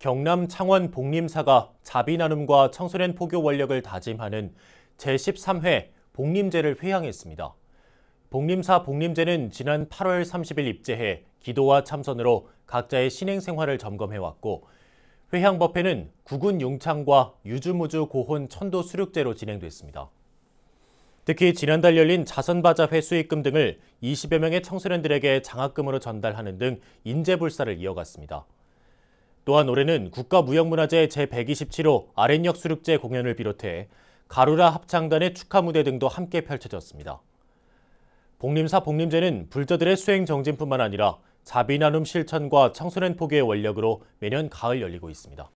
경남 창원 복림사가 자비 나눔과 청소년 포교 원력을 다짐하는 제13회 복림제를 회향했습니다. 복림사 복림제는 지난 8월 30일 입제해 기도와 참선으로 각자의 신행 생활을 점검해왔고 회향 법회는 구군 용창과 유주무주 고혼 천도 수륙제로 진행됐습니다. 특히 지난달 열린 자선바자 회수익금 등을 20여 명의 청소년들에게 장학금으로 전달하는 등 인재불사를 이어갔습니다. 또한 올해는 국가무형문화재 제127호 아랫역 수륙제 공연을 비롯해 가루라 합창단의 축하 무대 등도 함께 펼쳐졌습니다. 복림사 복림제는 불자들의 수행 정진뿐만 아니라 자비 나눔 실천과 청소년 포기의 원력으로 매년 가을 열리고 있습니다.